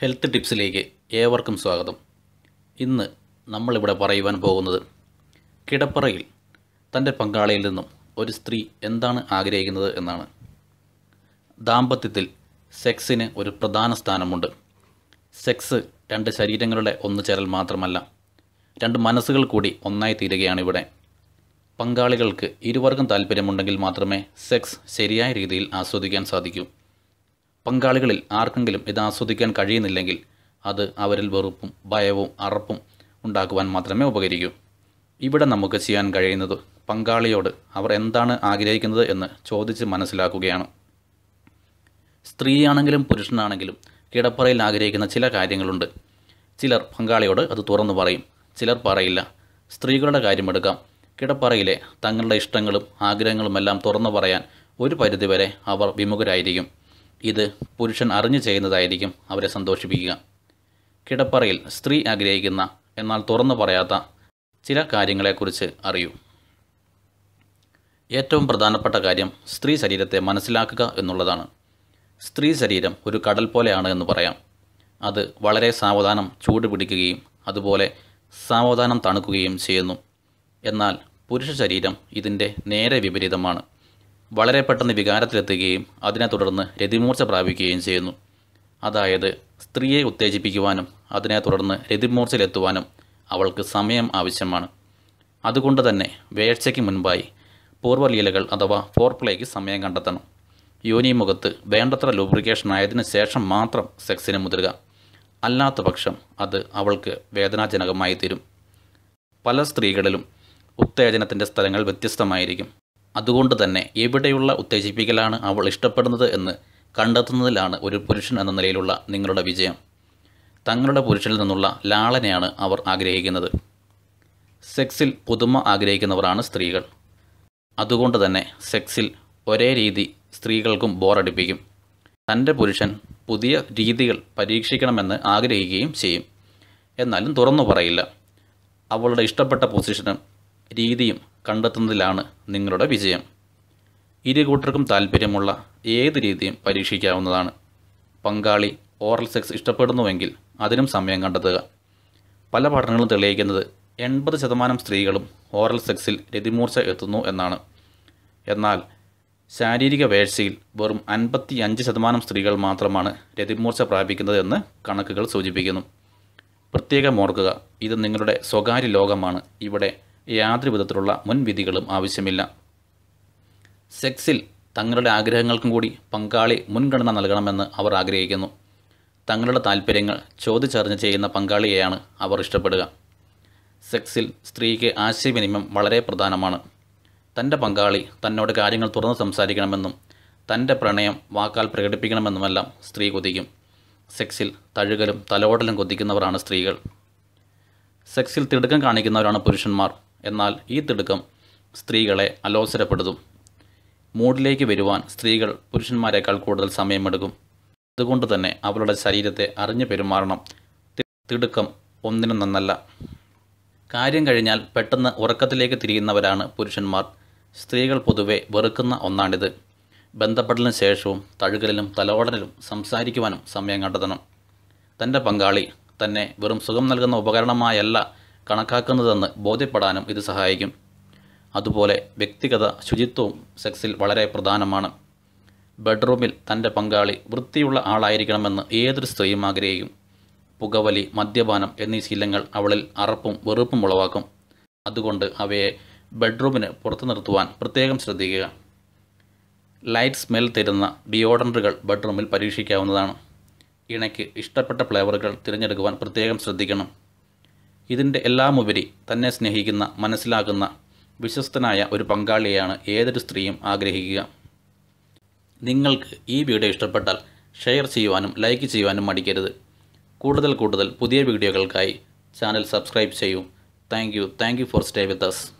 health ടിപ്സിലേക്ക് ഏവർക്കും സ്വാഗതം ഇന്ന് നമ്മളിവിടെ പറയുവാൻ പോകുന്നത് കിടപ്പറയിൽ തൻ്റെ പങ്കാളിയിൽ നിന്നും ഒരു സ്ത്രീ എന്താണ് ആഗ്രഹിക്കുന്നത് എന്നാണ് ദാമ്പത്യത്തിൽ സെക്സിന് ഒരു പ്രധാന സ്ഥാനമുണ്ട് സെക്സ് രണ്ട് ശരീരങ്ങളുടെ ഒന്നു ചേരൽ മാത്രമല്ല രണ്ട് മനസ്സുകൾ കൂടി ഒന്നായി തീരുകയാണ് ഇവിടെ പങ്കാളികൾക്ക് ഇരുവർക്കും താല്പര്യമുണ്ടെങ്കിൽ മാത്രമേ സെക്സ് ശരിയായ രീതിയിൽ ആസ്വദിക്കാൻ സാധിക്കൂ പങ്കാളികളിൽ ആർക്കെങ്കിലും ഇത് ആസ്വദിക്കാൻ കഴിയുന്നില്ലെങ്കിൽ അത് അവരിൽ വെറുപ്പും ഭയവും അറപ്പും ഉണ്ടാക്കുവാൻ മാത്രമേ ഉപകരിക്കൂ ഇവിടെ നമുക്ക് ചെയ്യാൻ കഴിയുന്നത് പങ്കാളിയോട് അവർ എന്താണ് ആഗ്രഹിക്കുന്നത് എന്ന് ചോദിച്ച് മനസ്സിലാക്കുകയാണ് സ്ത്രീയാണെങ്കിലും പുരുഷനാണെങ്കിലും കിടപ്പറയിൽ ആഗ്രഹിക്കുന്ന ചില കാര്യങ്ങളുണ്ട് ചിലർ പങ്കാളിയോട് അത് തുറന്നു പറയും ചിലർ പറയില്ല സ്ത്രീകളുടെ കാര്യമെടുക്കാം കിടപ്പറയിലെ തങ്ങളുടെ ഇഷ്ടങ്ങളും ആഗ്രഹങ്ങളുമെല്ലാം തുറന്നു പറയാൻ ഒരു പരിധിവരെ അവർ വിമുഖരായിരിക്കും ഇത് പുരുഷൻ അറിഞ്ഞു ചെയ്യുന്നതായിരിക്കും അവരെ സന്തോഷിപ്പിക്കുക കിടപ്പറയിൽ സ്ത്രീ ആഗ്രഹിക്കുന്ന എന്നാൽ തുറന്നു പറയാത്ത ചില കാര്യങ്ങളെക്കുറിച്ച് അറിയൂ ഏറ്റവും പ്രധാനപ്പെട്ട കാര്യം സ്ത്രീ ശരീരത്തെ മനസ്സിലാക്കുക എന്നുള്ളതാണ് സ്ത്രീ ശരീരം ഒരു കടൽ പോലെയാണ് എന്ന് പറയാം അത് വളരെ സാവധാനം ചൂട് പിടിക്കുകയും അതുപോലെ സാവധാനം തണുക്കുകയും ചെയ്യുന്നു എന്നാൽ പുരുഷ ശരീരം ഇതിൻ്റെ നേരെ വിപരീതമാണ് വളരെ പെട്ടെന്ന് വികാരത്തിലെത്തുകയും അതിനെ തുടർന്ന് രതിമൂർച്ച പ്രാപിക്കുകയും ചെയ്യുന്നു അതായത് സ്ത്രീയെ ഉത്തേജിപ്പിക്കുവാനും അതിനെ തുടർന്ന് രതിമൂർച്ചയിലെത്തുവാനും അവൾക്ക് സമയം ആവശ്യമാണ് അതുകൊണ്ട് തന്നെ വേഴ്ചയ്ക്ക് മുൻപായി പൂർവ്വലീലകൾ അഥവാ ഫോർപ്ലേക്ക് സമയം കണ്ടെത്തണം യോനി മുഖത്ത് വേണ്ടത്ര ലൂബ്രിക്കേഷൻ ആയതിനു ശേഷം മാത്രം സെക്സിന് മുതിരുക അല്ലാത്ത പക്ഷം അത് അവൾക്ക് വേദനാജനകമായി തീരും പല സ്ത്രീകളിലും ഉത്തേജനത്തിൻ്റെ സ്ഥലങ്ങൾ വ്യത്യസ്തമായിരിക്കും അതുകൊണ്ട് തന്നെ എവിടെയുള്ള ഉത്തേജിപ്പിക്കലാണ് അവൾ ഇഷ്ടപ്പെടുന്നത് എന്ന് കണ്ടെത്തുന്നതിലാണ് ഒരു പുരുഷൻ എന്ന നിലയിലുള്ള നിങ്ങളുടെ വിജയം തങ്ങളുടെ പുരുഷനിൽ നിന്നുള്ള ലാളനെയാണ് അവർ ആഗ്രഹിക്കുന്നത് സെക്സിൽ പുതുമ ആഗ്രഹിക്കുന്നവരാണ് സ്ത്രീകൾ അതുകൊണ്ട് തന്നെ സെക്സിൽ ഒരേ രീതി സ്ത്രീകൾക്കും ബോറടിപ്പിക്കും തൻ്റെ പുരുഷൻ പുതിയ രീതികൾ പരീക്ഷിക്കണമെന്ന് ആഗ്രഹിക്കുകയും ചെയ്യും എന്നാലും തുറന്നു പറയില്ല അവളുടെ ഇഷ്ടപ്പെട്ട പൊസിഷനും രീതിയും കണ്ടെത്തുന്നതിലാണ് നിങ്ങളുടെ വിജയം ഇരു കൂട്ടർക്കും താല്പര്യമുള്ള ഏത് രീതിയും പരീക്ഷിക്കാവുന്നതാണ് പങ്കാളി ഓറൽ സെക്സ് ഇഷ്ടപ്പെടുന്നുവെങ്കിൽ അതിനും സമയം കണ്ടെത്തുക പല പഠനങ്ങളും തെളിയിക്കുന്നത് എൺപത് ശതമാനം സ്ത്രീകളും ഓറൽ സെക്സിൽ രതിമൂർച്ച എത്തുന്നു എന്നാണ് എന്നാൽ ശാരീരിക വേഴ്ചയിൽ വെറും അൻപത്തി അഞ്ച് ശതമാനം സ്ത്രീകൾ മാത്രമാണ് രതിമൂർച്ച പ്രാപിക്കുന്നതെന്ന് കണക്കുകൾ സൂചിപ്പിക്കുന്നു പ്രത്യേകം ഓർക്കുക ഇത് നിങ്ങളുടെ സ്വകാര്യ ലോകമാണ് ഇവിടെ യാതൊരു വിധത്തിലുള്ള മുൻവിധികളും ആവശ്യമില്ല സെക്സിൽ തങ്ങളുടെ ആഗ്രഹങ്ങൾക്കും കൂടി പങ്കാളി മുൻഗണന നൽകണമെന്ന് അവർ ആഗ്രഹിക്കുന്നു തങ്ങളുടെ താൽപ്പര്യങ്ങൾ ചോദിച്ചറിഞ്ഞ് ചെയ്യുന്ന പങ്കാളിയെയാണ് അവർ ഇഷ്ടപ്പെടുക സെക്സിൽ സ്ത്രീക്ക് ആശയവിനിമയം വളരെ പ്രധാനമാണ് തൻ്റെ പങ്കാളി തന്നോട് കാര്യങ്ങൾ തുറന്ന് സംസാരിക്കണമെന്നും തൻ്റെ പ്രണയം വാക്കാൽ പ്രകടിപ്പിക്കണമെന്നുമെല്ലാം സ്ത്രീ കൊതിക്കും സെക്സിൽ തഴുകലും തലോടലും കൊതിക്കുന്നവരാണ് സ്ത്രീകൾ സെക്സിൽ തിടുക്കം കാണിക്കുന്നവരാണ് പുരുഷന്മാർ എന്നാൽ ഈ തിടുക്കം സ്ത്രീകളെ അലോസരപ്പെടുത്തും മൂഡിലേക്ക് വരുവാൻ സ്ത്രീകൾ പുരുഷന്മാരെക്കാൾ കൂടുതൽ സമയമെടുക്കും അതുകൊണ്ട് തന്നെ അവരുടെ ശരീരത്തെ അറിഞ്ഞു പെരുമാറണം തിടുക്കം ഒന്നിനും നന്നല്ല കാര്യം കഴിഞ്ഞാൽ പെട്ടെന്ന് ഉറക്കത്തിലേക്ക് തിരിയുന്നവരാണ് പുരുഷന്മാർ സ്ത്രീകൾ പൊതുവെ വെറുക്കുന്ന ഒന്നാണിത് ബന്ധപ്പെടലിന് ശേഷവും തഴുകലിലും തലോടലിലും സംസാരിക്കുവാനും സമയം കണ്ടെത്തണം തൻ്റെ പങ്കാളി തന്നെ വെറും സുഖം നൽകുന്ന ഉപകരണമായല്ല കണക്കാക്കുന്നതെന്ന് ബോധ്യപ്പെടാനും ഇത് സഹായിക്കും അതുപോലെ വ്യക്തിഗത ശുചിത്വവും സെക്സിൽ വളരെ പ്രധാനമാണ് ബെഡ്റൂമിൽ തൻ്റെ പങ്കാളി വൃത്തിയുള്ള ആളായിരിക്കണമെന്ന് ഏതൊരു സ്ത്രീയും ആഗ്രഹിക്കും പുകവലി മദ്യപാനം എന്നീ ശീലങ്ങൾ അവളിൽ അറപ്പും വെറുപ്പും ഉളവാക്കും അതുകൊണ്ട് അവയെ ബെഡ്റൂമിന് പുറത്തു നിർത്തുവാൻ പ്രത്യേകം ശ്രദ്ധിക്കുക ലൈറ്റ് സ്മെൽ തരുന്ന ഡിയോഡൻറ്റുകൾ ബെഡ്റൂമിൽ പരീക്ഷിക്കാവുന്നതാണ് ഇണയ്ക്ക് ഇഷ്ടപ്പെട്ട ഫ്ലേവറുകൾ തിരഞ്ഞെടുക്കുവാൻ പ്രത്യേകം ശ്രദ്ധിക്കണം ഇതിൻ്റെ ഉപരി തന്നെ സ്നേഹിക്കുന്ന മനസ്സിലാക്കുന്ന വിശ്വസ്തനായ ഒരു പങ്കാളിയെയാണ് ഏതൊരു സ്ത്രീയും ആഗ്രഹിക്കുക നിങ്ങൾക്ക് ഈ വീഡിയോ ഇഷ്ടപ്പെട്ടാൽ ഷെയർ ചെയ്യുവാനും ലൈക്ക് ചെയ്യുവാനും മടിക്കരുത് കൂടുതൽ കൂടുതൽ പുതിയ വീഡിയോകൾക്കായി ചാനൽ സബ്സ്ക്രൈബ് ചെയ്യൂ thank you thank you for stay with us